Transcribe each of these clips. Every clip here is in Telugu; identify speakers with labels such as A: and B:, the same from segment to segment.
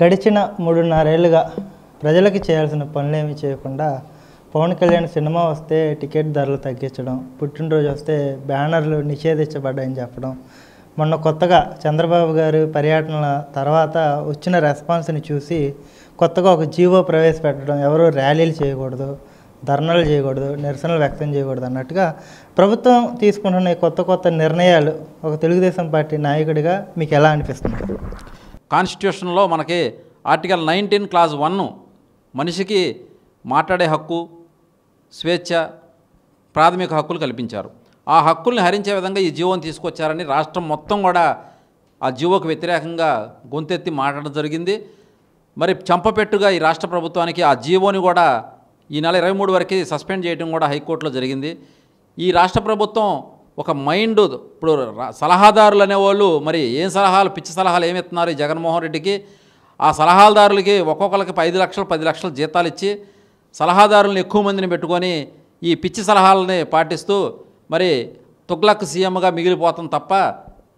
A: గడిచిన మూడున్నరేళ్లుగా ప్రజలకి చేయాల్సిన పనులేమీ చేయకుండా పవన్ కళ్యాణ్ సినిమా వస్తే టికెట్ ధరలు తగ్గించడం పుట్టినరోజు వస్తే బ్యానర్లు నిషేధించబడ్డాయని చెప్పడం మొన్న కొత్తగా చంద్రబాబు గారు పర్యటనల తర్వాత వచ్చిన రెస్పాన్స్ని చూసి కొత్తగా ఒక జీవో ప్రవేశపెట్టడం ఎవరు ర్యాలీలు చేయకూడదు ధర్నాలు చేయకూడదు నిరసనలు వ్యక్తం చేయకూడదు అన్నట్టుగా ప్రభుత్వం తీసుకుంటున్న కొత్త కొత్త నిర్ణయాలు ఒక తెలుగుదేశం పార్టీ నాయకుడిగా మీకు ఎలా అనిపిస్తుంది
B: కాన్స్టిట్యూషన్లో మనకి ఆర్టికల్ నైన్టీన్ క్లాజ్ వన్ మనిషికి మాట్లాడే హక్కు స్వేచ్ఛ ప్రాథమిక హక్కులు కల్పించారు ఆ హక్కుల్ని హరించే విధంగా ఈ జీవోని తీసుకొచ్చారని రాష్ట్రం మొత్తం కూడా ఆ జీవోకు వ్యతిరేకంగా గొంతెత్తి మాట్లాడడం జరిగింది మరి చంపపెట్టుగా ఈ రాష్ట్ర ప్రభుత్వానికి ఆ జీవోని కూడా ఈ నెల ఇరవై మూడు వరకు సస్పెండ్ చేయడం కూడా హైకోర్టులో జరిగింది ఈ రాష్ట్ర ప్రభుత్వం ఒక మైండ్ ఇప్పుడు సలహాదారులు అనేవాళ్ళు మరి ఏం సలహాలు పిచ్చి సలహాలు ఏమి ఇస్తున్నారు జగన్మోహన్ రెడ్డికి ఆ సలహాదారులకి ఒక్కొక్కరికి ఐదు లక్షలు పది లక్షలు జీతాలు ఇచ్చి సలహాదారులను ఎక్కువ మందిని పెట్టుకొని ఈ పిచ్చి సలహాలని పాటిస్తూ మరి తుగ్లక్ సీఎంగా మిగిలిపోతాం తప్ప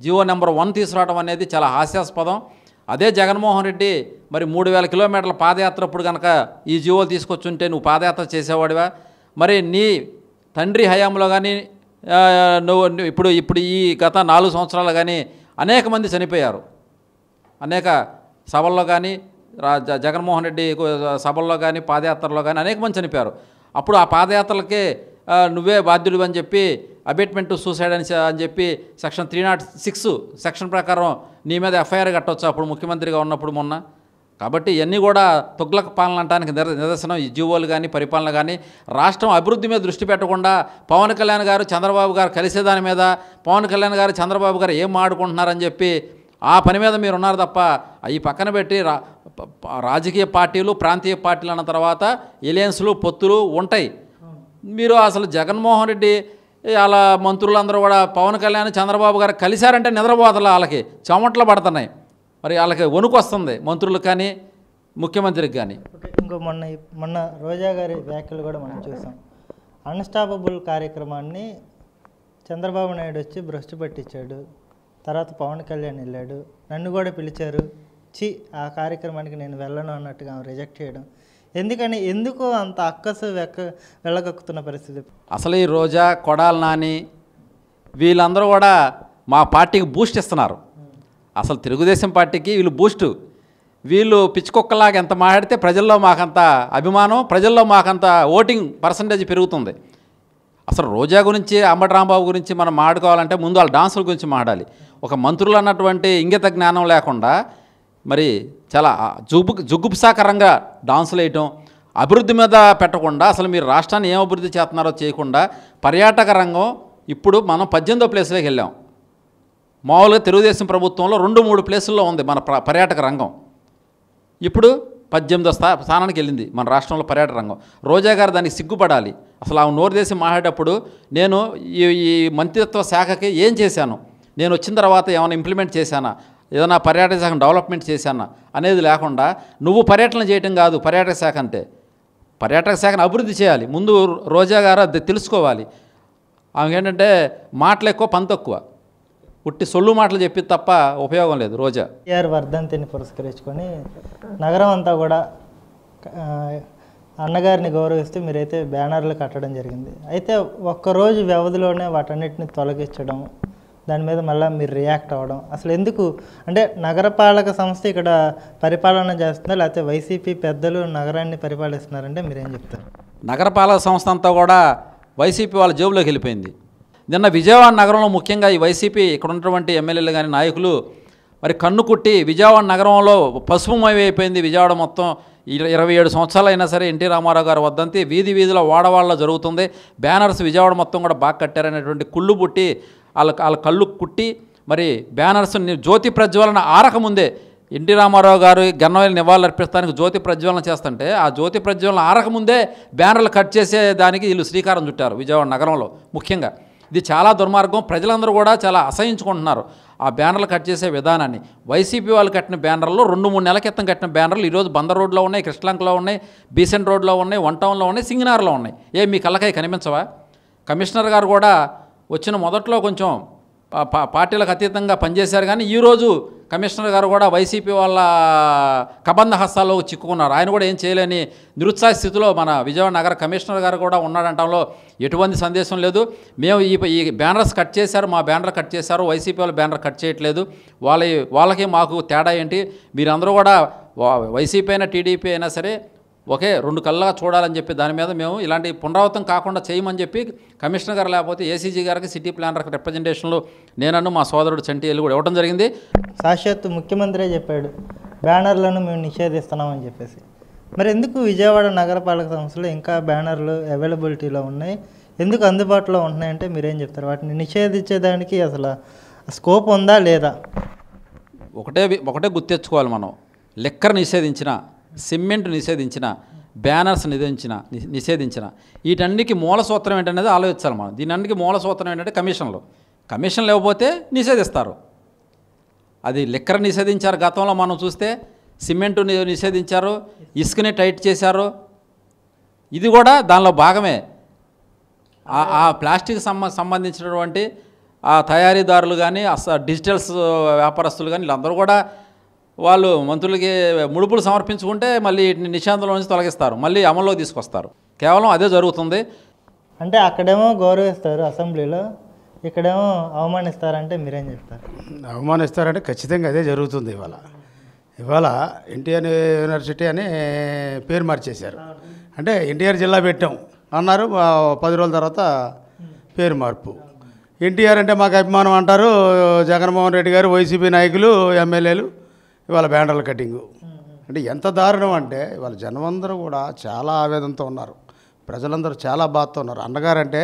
B: జియో నెంబర్ వన్ తీసుకురావడం అనేది చాలా హాస్యాస్పదం అదే జగన్మోహన్ రెడ్డి మరి మూడు వేల కిలోమీటర్ల పాదయాత్ర అప్పుడు కనుక ఈ జియోలు తీసుకొచ్చుంటే నువ్వు పాదయాత్ర చేసేవాడివా మరి నీ తండ్రి హయాంలో కానీ నువ్వు ఇప్పుడు ఇప్పుడు ఈ గత నాలుగు సంవత్సరాలు కానీ అనేక మంది చనిపోయారు అనేక సభల్లో కానీ జగన్మోహన్ రెడ్డి సభల్లో కానీ పాదయాత్రలో కానీ అనేక మంది చనిపోయారు అప్పుడు ఆ పాదయాత్రలకే నువ్వే బాధ్యుడు అని చెప్పి అబేట్మెంట్ సూసైడ్ అని అని చెప్పి section three nought six section ప్రకారం నీ మీద ఎఫ్ఐఆర్ కట్టవచ్చు అప్పుడు ముఖ్యమంత్రిగా ఉన్నప్పుడు మొన్న కాబట్టి ఇవన్నీ కూడా తుగ్లక పాలన అంటానికి నిదర్శనం ఈ జీవోలు కానీ పరిపాలన కానీ రాష్ట్రం అభివృద్ధి మీద దృష్టి పెట్టకుండా పవన్ కళ్యాణ్ గారు చంద్రబాబు గారు కలిసే దాని మీద పవన్ కళ్యాణ్ గారు చంద్రబాబు గారు ఏం ఆడుకుంటున్నారని చెప్పి ఆ పని మీద మీరు ఉన్నారు తప్ప అవి పక్కన పెట్టి రాజకీయ పార్టీలు ప్రాంతీయ పార్టీలు అన్న తర్వాత ఎలియన్స్లు పొత్తులు ఉంటాయి మీరు అసలు జగన్మోహన్ రెడ్డి అలా మంత్రులందరూ కూడా పవన్ కళ్యాణ్ చంద్రబాబు గారు కలిశారంటే నిద్రపోతలు వాళ్ళకి చెమట్లు పడుతున్నాయి మరి వాళ్ళకి వణుకు వస్తుంది మంత్రులకు కానీ ముఖ్యమంత్రికి కానీ
A: ఇంకో మొన్న మొన్న రోజా గారి వ్యాఖ్యలు కూడా మనం చూసాం అన్స్టాపబుల్ కార్యక్రమాన్ని చంద్రబాబు నాయుడు వచ్చి భ్రష్టు పట్టించాడు తర్వాత పవన్ కళ్యాణ్ వెళ్ళాడు నన్ను కూడా పిలిచారు చి ఆ కార్యక్రమానికి నేను వెళ్ళను అన్నట్టుగా రిజెక్ట్ చేయడం ఎందుకని ఎందుకు అంత అక్కసు వెక్క వెళ్ళగక్కుతున్న పరిస్థితి
B: అసలు ఈ రోజా కొడాల నాని వీళ్ళందరూ కూడా మా పార్టీకి బూస్ట్ ఇస్తున్నారు అసలు తెలుగుదేశం పార్టీకి వీళ్ళు బూస్టు వీళ్ళు పిచ్చుకొక్కలాగా ఎంత మాట్లాడితే ప్రజల్లో మాకంత అభిమానం ప్రజల్లో మాకంత ఓటింగ్ పర్సంటేజ్ పెరుగుతుంది అసలు రోజా గురించి అంబటి రాంబాబు గురించి మనం మాట్లాడుకోవాలంటే ముందు వాళ్ళ డాన్సుల గురించి మాట్లాడాలి ఒక మంత్రులు అన్నటువంటి ఇంగిత జ్ఞానం లేకుండా మరి చాలా జుబు జుగుప్సాకరంగా డాన్సులు వేయటం అభివృద్ధి మీద పెట్టకుండా అసలు మీరు రాష్ట్రాన్ని ఏం అభివృద్ధి చేస్తున్నారో చేయకుండా పర్యాటక రంగం ఇప్పుడు మనం పద్దెనిమిదో ప్లేస్లోకి వెళ్ళాం మామూలుగా తెలుగుదేశం ప్రభుత్వంలో రెండు మూడు ప్లేసుల్లో ఉంది మన పర్యాటక రంగం ఇప్పుడు పద్దెనిమిదో స్థా స్థానానికి వెళ్ళింది మన రాష్ట్రంలో పర్యాటక రంగం రోజా గారు దానికి సిగ్గుపడాలి అసలు ఆమె నోరు దేశం మాట్లాడేటప్పుడు నేను ఈ ఈ మంత్రిత్వ శాఖకి ఏం చేశాను నేను వచ్చిన తర్వాత ఏమైనా ఇంప్లిమెంట్ చేశానా ఏదైనా పర్యాటక శాఖను డెవలప్మెంట్ చేశానా అనేది లేకుండా నువ్వు పర్యటన చేయటం కాదు పర్యాటక శాఖ అంటే పర్యాటక శాఖను అభివృద్ధి చేయాలి ముందు రోజా గారు తెలుసుకోవాలి ఆమె ఏంటంటే మాటలు ఎక్కువ పని తక్కువ ఉట్టి సొల్లు మాటలు చెప్పి తప్ప ఉపయోగం లేదు రోజా
A: ఏఆర్ వర్ధంతిని పురస్కరించుకొని నగరం అంతా కూడా అన్నగారిని గౌరవిస్తూ మీరైతే బ్యానర్లు కట్టడం జరిగింది అయితే ఒక్కరోజు వ్యవధిలోనే వాటన్నిటిని తొలగించడం దాని మీద మళ్ళీ మీరు రియాక్ట్ అవ్వడం అసలు ఎందుకు అంటే నగరపాలక సంస్థ ఇక్కడ పరిపాలన చేస్తుందా లేకపోతే వైసీపీ పెద్దలు నగరాన్ని పరిపాలిస్తున్నారంటే మీరేం చెప్తారు
B: నగరపాలక సంస్థ అంతా కూడా వైసీపీ వాళ్ళ జేబులోకి వెళ్ళిపోయింది నిన్న విజయవాడ నగరంలో ముఖ్యంగా ఈ వైసీపీ ఇక్కడ ఉన్నటువంటి ఎమ్మెల్యేలు కానీ నాయకులు మరి కన్ను కుట్టి విజయవాడ నగరంలో పసుపు అయిపోయింది విజయవాడ మొత్తం ఇరవై ఏడు సంవత్సరాలైనా సరే ఎన్టీ రామారావు గారు వద్దంతి వీధి వీధిలో వాడవాళ్ళ జరుగుతుంది బ్యానర్స్ విజయవాడ మొత్తం కూడా బాగా కట్టారనేటువంటి కుళ్ళు పుట్టి వాళ్ళ వాళ్ళ కళ్ళు కుట్టి మరి బ్యానర్స్ జ్యోతి ప్రజ్వలన ఆరకముందే ఎన్టీ రామారావు గారు గన్నవేలు నివాళులు అర్పిస్తానికి జ్యోతి ప్రజ్వలన చేస్తుంటే ఆ జ్యోతి ప్రజ్వలన ఆరకముందే బ్యానర్లు కట్ చేసే దానికి వీళ్ళు శ్రీకారం చుట్టారు విజయవాడ నగరంలో ముఖ్యంగా ఇది చాలా దుర్మార్గం ప్రజలందరూ కూడా చాలా అసహించుకుంటున్నారు ఆ బ్యానర్లు కట్ చేసే విధానాన్ని వైసీపీ వాళ్ళు కట్టిన బ్యానర్లు రెండు మూడు నెలల క్రితం కట్టిన బ్యానర్లు ఈరోజు బందర్ రోడ్లో ఉన్నాయి కృష్ణలంకలో ఉన్నాయి బీసెంట్ రోడ్లో ఉన్నాయి వన్ టౌన్లో ఉన్నాయి సింగనార్లో ఉన్నాయి ఏ మీ కళ్ళకాయ కనిపించవా కమిషనర్ గారు కూడా వచ్చిన మొదట్లో కొంచెం పార్టీలకు అతీతంగా పనిచేశారు కానీ ఈరోజు కమిషనర్ గారు కూడా వైసీపీ వాళ్ళ కబంధ హస్తాల్లో చిక్కుకున్నారు ఆయన కూడా ఏం చేయలేని నిరుత్సాహ స్థితిలో మన విజయవాడ నగర కమిషనర్ గారు కూడా ఉన్నాడంటంలో ఎటువంటి సందేశం లేదు మేము ఈ ఈ బ్యానర్స్ కట్ చేశారు మా బ్యానర్ కట్ చేశారు వైసీపీ వాళ్ళ బ్యానర్ కట్ చేయట్లేదు వాళ్ళ వాళ్ళకి మాకు తేడా ఏంటి మీరందరూ కూడా వైసీపీ అయినా టీడీపీ అయినా సరే ఓకే రెండు కళ్ళగా చూడాలని చెప్పి దాని మీద మేము ఇలాంటి పునరావృతం కాకుండా చేయమని చెప్పి కమిషనర్ గారు లేకపోతే ఏసీజీ గారికి సిటీ ప్లానర్ రిప్రజెంటేషన్లు నేనన్ను మా సోదరుడు చంటిఎల్లు కూడా ఇవ్వడం జరిగింది
A: సాక్షాత్ ముఖ్యమంత్రి చెప్పాడు బ్యానర్లను మేము నిషేధిస్తున్నామని చెప్పేసి మరి ఎందుకు విజయవాడ నగరపాలక సంస్థలో ఇంకా బ్యానర్లు అవైలబిలిటీలో ఉన్నాయి ఎందుకు అందుబాటులో ఉంటున్నాయంటే మీరేం చెప్తారు వాటిని నిషేధించేదానికి అసలు స్కోప్ ఉందా లేదా
B: ఒకటే ఒకటే గుర్తెచ్చుకోవాలి మనం లెక్కర్ నిషేధించిన సిమెంట్ నిషేధించిన బ్యానర్స్ నిధించిన నిషేధించిన వీటన్నికి మూల సూత్రం ఏంటనేది ఆలోచించాలి మనం దీని అన్నికి మూల సూత్రం ఏంటంటే కమిషన్లు కమిషన్లు ఇవ్వబోతే నిషేధిస్తారు అది లిక్కర్ నిషేధించారు గతంలో మనం చూస్తే సిమెంట్ నిషేధించారు ఇసుకని టైట్ చేశారు ఇది కూడా దానిలో భాగమే ఆ ప్లాస్టిక్ సంబంధించినటువంటి ఆ తయారీదారులు కానీ డిజిటల్స్ వ్యాపారస్తులు కానీ వీళ్ళందరూ కూడా వాళ్ళు మంత్రులకి ముడుపులు సమర్పించుకుంటే మళ్ళీ వీటిని నిషాంతంలో నుంచి తొలగిస్తారు మళ్ళీ అమల్లో తీసుకొస్తారు కేవలం అదే జరుగుతుంది
A: అంటే అక్కడేమో గౌరవిస్తారు అసెంబ్లీలో ఇక్కడేమో అవమానిస్తారంటే
C: మీరేం చెప్తారు అవమానిస్తారంటే ఖచ్చితంగా అదే జరుగుతుంది ఇవాళ ఇవాళ ఎన్టీఆర్ యూనివర్సిటీ అని పేరు మార్చేశారు అంటే ఎన్టీఆర్ జిల్లా పెట్టాం అన్నారు పది రోజుల తర్వాత పేరు మార్పు ఎన్టీఆర్ అంటే మాకు అభిమానం అంటారు జగన్మోహన్ రెడ్డి గారు వైసీపీ నాయకులు ఎమ్మెల్యేలు ఇవాళ బ్యాండర్ల కటింగు అంటే ఎంత దారుణం అంటే ఇవాళ జనమందరూ కూడా చాలా ఆవేదనతో ఉన్నారు ప్రజలందరూ చాలా బాధతో ఉన్నారు అన్నగారంటే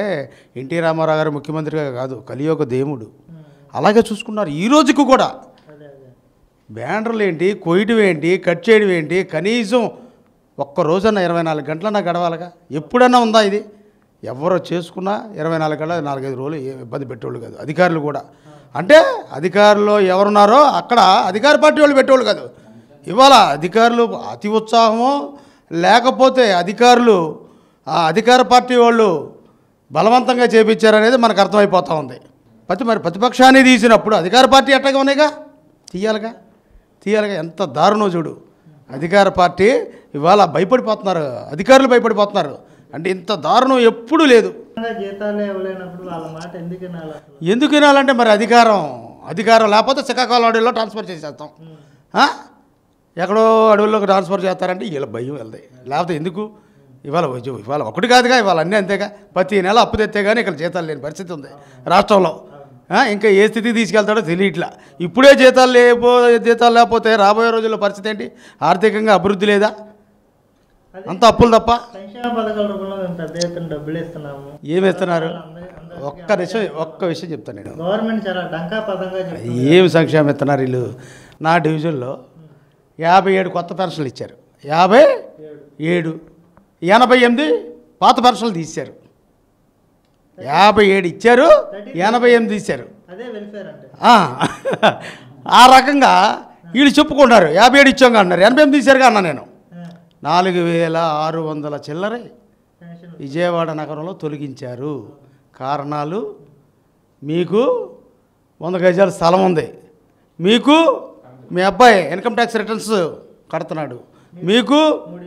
C: ఎన్టీ రామారావు గారు ముఖ్యమంత్రిగా కాదు కలియోగ దేవుడు అలాగే చూసుకున్నారు ఈ రోజుకు కూడా బ్యాండర్లు ఏంటి కొయ్యడం ఏంటి కట్ చేయడం ఏంటి కనీసం ఒక్క రోజన్న ఇరవై నాలుగు గంటలన్నా గడవాలగా ఎప్పుడన్నా ఉందా ఇది ఎవరో చేసుకున్నా ఇరవై నాలుగు గంటల నాలుగైదు రోజులు ఇబ్బంది పెట్టేవాళ్ళు కాదు అధికారులు కూడా అంటే అధికారులు ఎవరున్నారో అక్కడ అధికార పార్టీ వాళ్ళు పెట్టేవాళ్ళు కాదు ఇవాళ అధికారులు అతి ఉత్సాహమో లేకపోతే అధికారులు ఆ అధికార పార్టీ వాళ్ళు బలవంతంగా చేపించారనేది మనకు అర్థమైపోతూ ఉంది ప్రతి మరి ప్రతిపక్షాన్ని తీసినప్పుడు అధికార పార్టీ ఎట్టగా ఉన్నాయిగా తీయాలిగా తీయాలిగా ఎంత దారుణో చూడు అధికార పార్టీ ఇవాళ భయపడిపోతున్నారు అధికారులు భయపడిపోతున్నారు అంటే ఇంత దారుణం ఎప్పుడూ లేదు ఎందుకు వినాలంటే మరి అధికారం అధికారం లేకపోతే శ్రీకాకుళం అడవిలో ట్రాన్స్ఫర్ చేసేస్తాం ఎక్కడో అడవుల్లోకి ట్రాన్స్ఫర్ చేస్తారంటే ఇలా భయం వెళ్తాయి లేకపోతే ఎందుకు ఇవాళ ఇవాళ ఒకటి కాదుగా ఇవాళ అన్నీ అంతేగా ప్రతి నెల అప్పు తెస్తే కానీ ఇక్కడ జీతాలు లేని పరిస్థితి ఉంది రాష్ట్రంలో ఇంకా ఏ స్థితి తీసుకెళ్తాడో తెలియట్లా ఇప్పుడే జీతాలు లేకపో జీతాలు లేకపోతే రాబోయే రోజుల్లో పరిస్థితి ఏంటి ఆర్థికంగా అభివృద్ధి లేదా అంత అప్పులు తప్ప ఏమిస్తున్నారు ఒక్క విషయం ఒక్క విషయం చెప్తాను నేను గవర్నమెంట్ సంక్షేమం ఇస్తున్నారు వీళ్ళు నా డివిజన్లో యాభై ఏడు కొత్త పెన్షన్లు ఇచ్చారు యాభై ఏడు ఎనభై ఎనిమిది పాత పెన్షన్లు తీశారు యాభై ఏడు ఇచ్చారు ఎనభై ఎనిమిది తీశారు ఆ రకంగా వీళ్ళు చెప్పుకుంటారు యాభై ఏడు ఇచ్చాం అన్నారు ఎనభై ఎనిమిది ఇచ్చారుగా అన్నా నేను నాలుగు వేల ఆరు వందల చిల్లరే విజయవాడ నగరంలో తొలగించారు కారణాలు మీకు వంద గజాల స్థలం ఉంది మీకు మీ అబ్బాయి ఇన్కమ్ ట్యాక్స్ రిటర్న్స్ కడుతున్నాడు మీకు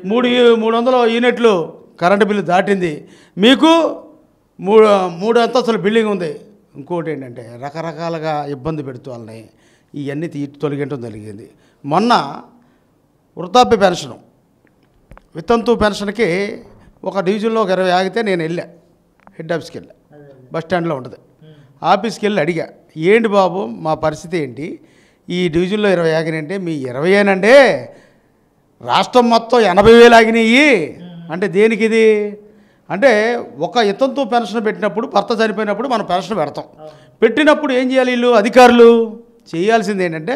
C: మూడు మూడు వందల యూనిట్లు కరెంటు బిల్లు దాటింది మీకు మూడు మూడు అంతస్తుల బిల్డింగ్ ఉంది ఇంకోటి ఏంటంటే రకరకాలుగా ఇబ్బంది పెడుతూ వాళ్ళని ఇవన్నీ తీ తొలగించడం జరిగింది మొన్న వృద్ధాప్య పెన్షను వితంతు పెన్షన్కి ఒక డివిజన్లో ఒక ఇరవై ఆగితే నేను వెళ్ళా హెడ్ ఆఫీస్కి వెళ్ళా బస్ స్టాండ్లో ఉంటుంది ఆఫీస్కి వెళ్ళి అడిగా ఏంటి బాబు మా పరిస్థితి ఏంటి ఈ డివిజన్లో ఇరవై ఆగినంటే మీ ఇరవైనండే రాష్ట్రం మొత్తం ఎనభై వేలు ఆగినాయి అంటే దేనికి ఇది అంటే ఒక ఇతంతో పెన్షన్ పెట్టినప్పుడు భర్త చనిపోయినప్పుడు మనం పెన్షన్ పెడతాం పెట్టినప్పుడు ఏం చేయాలి వీళ్ళు అధికారులు చేయాల్సింది ఏంటంటే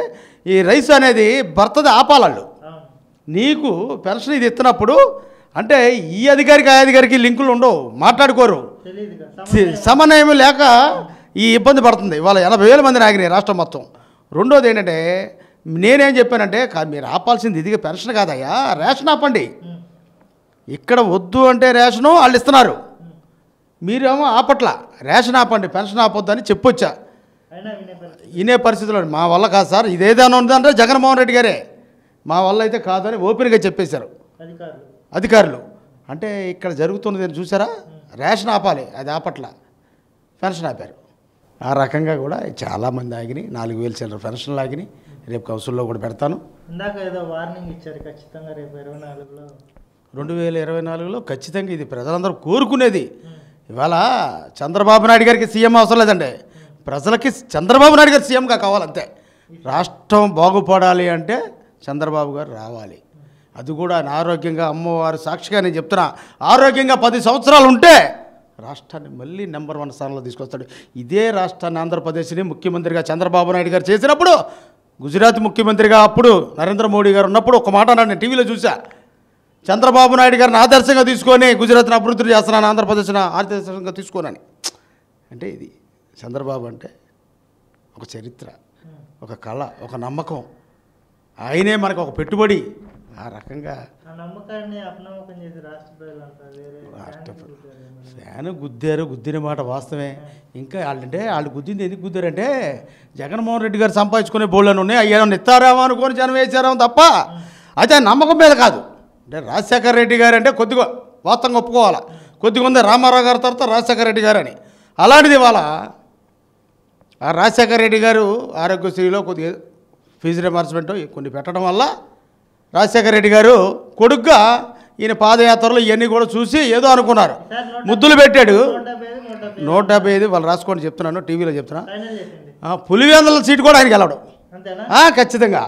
C: ఈ రైస్ అనేది భర్తది ఆపాలళ్ళు నీకు పెన్షన్ ఇది ఇస్తున్నప్పుడు అంటే ఈ అధికారికి ఆ అధికారికి లింకులు ఉండవు మాట్లాడుకోరు సమన్వయం లేక ఈ ఇబ్బంది పడుతుంది వాళ్ళ ఎనభై వేల మంది నాగినాయి రాష్ట్రం మొత్తం రెండోది ఏంటంటే నేనేం చెప్పానంటే మీరు ఆపాల్సింది ఇదిగా పెన్షన్ కాదయ్యా రేషన్ ఆపండి ఇక్కడ వద్దు అంటే రేషను వాళ్ళు ఇస్తున్నారు మీరేమో ఆపట్ల రేషన్ ఆపండి పెన్షన్ ఆపొద్దు అని చెప్పొచ్చా ఇనే పరిస్థితుల్లో మా వల్ల కాదు సార్ ఇదేదైనా ఉందంటే జగన్మోహన్ రెడ్డి గారే మా వల్ల అయితే కాదని ఓపెన్గా చెప్పేశారు అధికారులు అంటే ఇక్కడ జరుగుతున్నది చూసారా రేషన్ ఆపాలి అది ఆపట్ల పెన్షన్ ఆపారు ఆ రకంగా కూడా చాలామంది ఆగినాయి నాలుగు వేలు చిల్లర పెన్షన్లు ఆగినాయి రేపు కౌన్సిల్లో కూడా పెడతాను
A: ఏదో ఖచ్చితంగా
C: రెండు వేల ఇరవై నాలుగులో ఖచ్చితంగా ఇది ప్రజలందరూ కోరుకునేది ఇవాళ చంద్రబాబు నాయుడు గారికి సీఎం అవసరం లేదండి ప్రజలకి చంద్రబాబు నాయుడు గారు సీఎంగా కావాలంతే రాష్ట్రం బాగుపడాలి అంటే చంద్రబాబు గారు రావాలి అది కూడా ఆయన ఆరోగ్యంగా అమ్మవారు సాక్షిగా నేను చెప్తున్నా ఆరోగ్యంగా పది సంవత్సరాలు ఉంటే రాష్ట్రాన్ని మళ్ళీ నెంబర్ వన్ స్థానంలో తీసుకొస్తాడు ఇదే రాష్ట్రాన్ని ఆంధ్రప్రదేశ్ని ముఖ్యమంత్రిగా చంద్రబాబు నాయుడు గారు చేసినప్పుడు గుజరాత్ ముఖ్యమంత్రిగా అప్పుడు నరేంద్ర మోడీ గారు ఉన్నప్పుడు ఒక మాట నేను టీవీలో చూసా చంద్రబాబు నాయుడు గారిని ఆదర్శంగా తీసుకొని గుజరాత్ని అభివృద్ధి చేస్తున్నాను ఆంధ్రప్రదేశ్ని ఆదర్శంగా తీసుకోనని అంటే ఇది చంద్రబాబు అంటే ఒక చరిత్ర ఒక కళ ఒక నమ్మకం ఆయనే మనకు ఒక పెట్టుబడి ఆ రకంగా రాష్ట్ర శాను గుద్దారు గుద్దిన మాట వాస్తవే ఇంకా వాళ్ళంటే వాళ్ళు గుద్దింది ఎందుకు గుద్దారంటే జగన్మోహన్ రెడ్డి గారు సంపాదించుకునే బోళ్ళను ఉన్నాయి అయ్యారో ఇస్తారేమో అనుకొని జనం వేసారేమో తప్ప అయితే నమ్మకం మీద కాదు అంటే రాజశేఖర రెడ్డి గారు అంటే కొద్దిగా వాస్తవంగా ఒప్పుకోవాలా కొద్దిగా ఉంది రామారావు గారి తర్వాత రాజశేఖర రెడ్డి గారు అని అలాంటిది ఇవాళ ఆ రాజశేఖర రెడ్డి గారు ఆరోగ్యశ్రీలో కొద్దిగా ఫీజు రిమర్స్మెంట్ కొన్ని పెట్టడం వల్ల రాజశేఖర రెడ్డి గారు కొడుగ్గా ఈయన పాదయాత్రలు ఇవన్నీ కూడా చూసి ఏదో అనుకున్నారు ముద్దులు పెట్టాడు నూట డెబ్బై ఐదు వాళ్ళు రాసుకోండి చెప్తున్నాను టీవీలో చెప్తున్నా పులివేందల సీటు కూడా ఆయనకి వెళ్ళడం
A: ఖచ్చితంగా